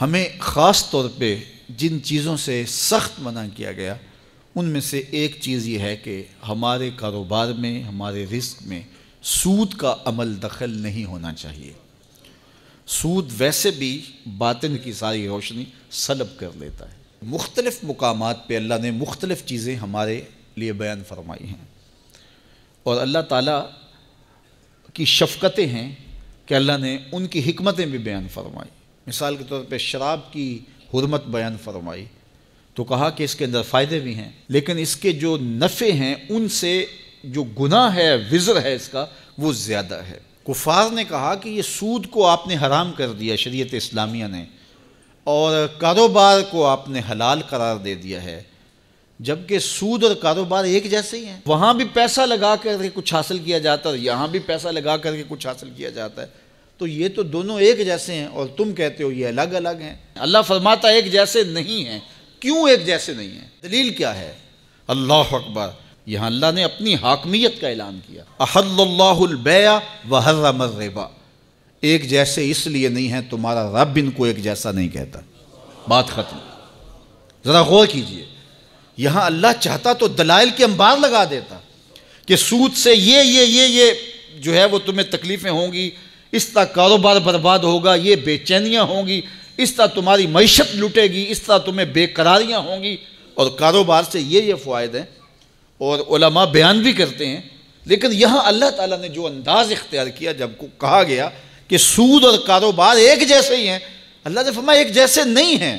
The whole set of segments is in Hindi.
हमें ख़ास तौर पे जिन चीज़ों से सख्त मना किया गया उनमें से एक चीज़ ये है कि हमारे कारोबार में हमारे रिस्क में सूद का अमल दखल नहीं होना चाहिए सूद वैसे भी बातिन की सारी रोशनी सलब कर लेता है मुख्तलिफ़ मकाम पर अल्लाह ने मुख्तलिफ़ चीज़ें हमारे लिए बयान फरमाई हैं और अल्लाह ताला की शफ़क़तें हैं कि अल्लाह ने उनकी हमतें भी बयान फरमाई मिसाल के तौर पर शराब की हरमत बयान फरमाई तो कहा कि इसके अंदर फ़ायदे भी हैं लेकिन इसके जो नफ़े हैं उनसे जो गुना है विज़र है इसका वो ज़्यादा है कुफार ने कहा कि ये सूद को आपने हराम कर दिया शरीयत इस्लामिया ने और कारोबार को आपने हलाल करार दे दिया है जबकि सूद और कारोबार एक जैसे ही हैं वहाँ भी पैसा लगा करके कुछ हासिल किया जाता है और यहाँ भी पैसा लगा करके कुछ हासिल किया जाता है तो ये तो दोनों एक जैसे हैं और तुम कहते हो ये अलग अलग हैं अल्लाह फरमाता एक जैसे नहीं हैं क्यों एक जैसे नहीं हैं दलील क्या है अल्लाह अकबर यहाँ अल्लाह ने अपनी हाकमियत का ऐलान किया अहल्लाबया व हर्रमर्रेबा एक जैसे इसलिए नहीं है तुम्हारा रब इनको एक जैसा नहीं कहता बात ख़त्म ज़रा गौर कीजिए यहाँ अल्लाह चाहता तो दलाइल के अंबार लगा देता कि सूद से ये ये ये ये जो है वो तुम्हें तकलीफ़ें होंगी इस तरह कारोबार बर्बाद होगा ये बेचैनियाँ होंगी इस तरह तुम्हारी मीशत लुटेगी इस तरह तुम्हें बेकरारियाँ होंगी और कारोबार से ये ये फ़ायदे हैं और उलमा बयान भी करते हैं लेकिन यहाँ अल्लाह ताला ने जो अंदाज़ इख्तियार किया जब को कहा गया कि सूद और कारोबार एक जैसे ही हैं अल्लाह ने फरमाया एक जैसे नहीं हैं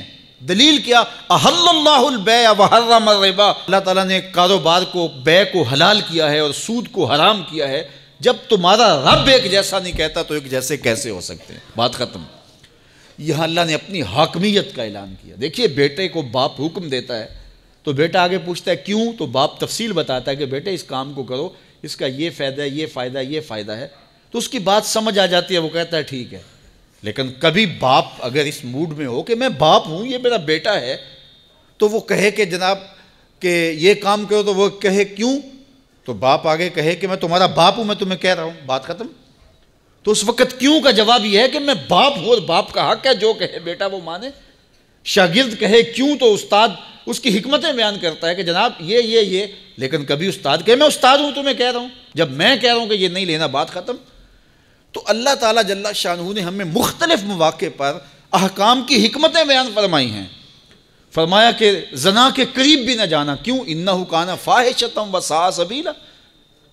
दलील क्या अहल्लाबा अल्लाह ताला ने कारोबार को बै को हलाल किया है और सूद को हराम किया है जब तुम्हारा रब एक जैसा नहीं कहता तो एक जैसे कैसे हो सकते हैं बात ख़त्म यहां अल्लाह ने अपनी हाकमियत का ऐलान किया देखिए बेटे को बाप हुक्म देता है तो बेटा आगे पूछता है क्यों तो बाप तफसील बताता है कि बेटे इस काम को करो इसका ये फ़ायदा है ये फ़ायदा ये फ़ायदा है तो उसकी बात समझ आ जाती है वो कहता है ठीक है लेकिन कभी बाप अगर इस मूड में हो कि मैं बाप हूं ये मेरा बेटा है तो वो कहे कि जनाब के ये काम करो तो वो कहे क्यों तो बाप आगे कहे कि मैं तुम्हारा बाप हूं मैं तुम्हें कह रहा हूं बात खत्म तो उस वक्त क्यों का जवाब यह है कि मैं बाप हूं बाप का हक है जो कहे बेटा वो माने शागिर्द कहे क्यों तो उस्ताद उसकी हिकमतें बयान करता है कि जनाब ये ये ये लेकिन कभी उस्ताद कहे मैं उस्ताद हूं तुम्हें कह रहा हूं जब मैं कह रहा हूं कि ये नहीं लेना बात ख़त्म तो अल्लाह ताला जल्ला शाहू ने हमें मुख्तलिफ मौाक़े पर अहकाम की हमतें बयान फरमाई हैं फरमाया कि जना के करीब भी ना जाना क्यों इन्ना हुकाना फाहिशतम सास अबीला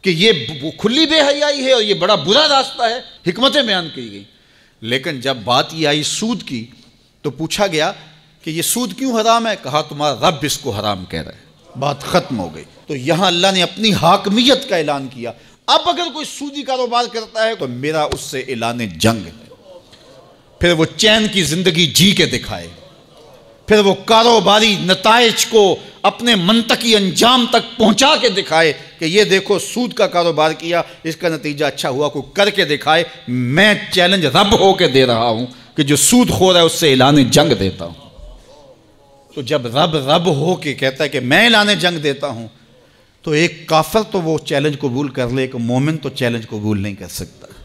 कि ये खुली बेहयाई है और ये बड़ा बुरा रास्ता है हमतें बयान की गई लेकिन जब बात ये आई सूद की तो पूछा गया कि ये सूद क्यों हराम है कहा तुम्हारा रब इसको हराम कह रहा है बात ख़त्म हो गई तो यहां अल्लाह ने अपनी हाकमियत का ऐलान किया अब अगर कोई सूदी कारोबार करता है तो मेरा उससे ऐलान जंग है फिर वो चैन की ज़िंदगी जी के दिखाए फिर वो कारोबारी नतज को अपने मनतकी अंजाम तक पहुंचा के दिखाए कि ये देखो सूद का कारोबार किया इसका नतीजा अच्छा हुआ कोई करके दिखाए मैं चैलेंज रब होके दे रहा हूं कि जो सूद खो रहा है उससे ऐलान जंग देता हूं तो जब रब रब हो के कहता है कि मैं ऐलान जंग देता हूं तो एक काफर तो वो चैलेंज कबूल कर ले एक मोमिन तो चैलेंज कबूल नहीं कर सकता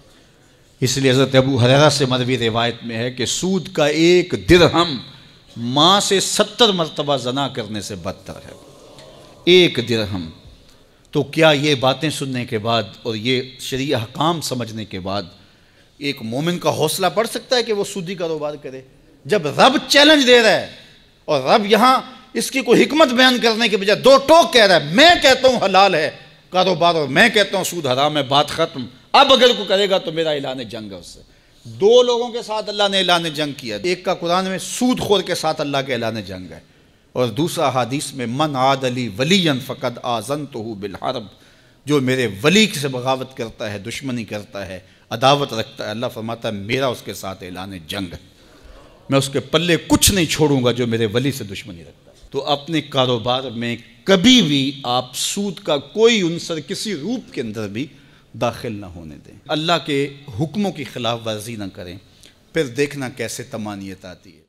इसलिए हज़रत अबू हरेरा से मरवी रिवायत में है कि सूद का एक दिरहम माँ से सत्तर मरतबा जना करने से बदतर है एक दिरहम तो क्या ये बातें सुनने के बाद और ये शरी हकाम समझने के बाद एक मोमिन का हौसला बढ़ सकता है कि वो सूदी कारोबार करे जब रब चैलेंज दे रहा है और रब यहाँ इसकी कोई हिकमत बयान करने के बजाय दो टोक कह रहा है मैं कहता हूँ हलाल है कारोबार और मैं कहता हूँ सूद हराम है बात ख़त्म अब अगर को करेगा तो मेरा ऐलान जंग है उससे दो लोगों के साथ अल्लाह ने ऐलान जंग किया एक का कुरान में सूद खोर के साथ अल्लाह के ऐलान जंग है और दूसरा हदीस में मन आद अली वली फ़कत आजन तो बिलहरब जो मेरे वली से बगावत करता है दुश्मनी करता है अदावत रखता है अल्लाह फरमाता है मेरा उसके साथ ऐलान जंग मैं उसके पल्ले कुछ नहीं छोड़ूंगा जो मेरे वली से दुश्मनी रखता है तो अपने कारोबार में कभी भी आप सूद का कोई उनसर किसी रूप के अंदर भी दाखिल ना होने दें अल्लाह के हुक्मों की ख़िलाफ़ वर्जी ना करें फिर देखना कैसे तमानियत आती है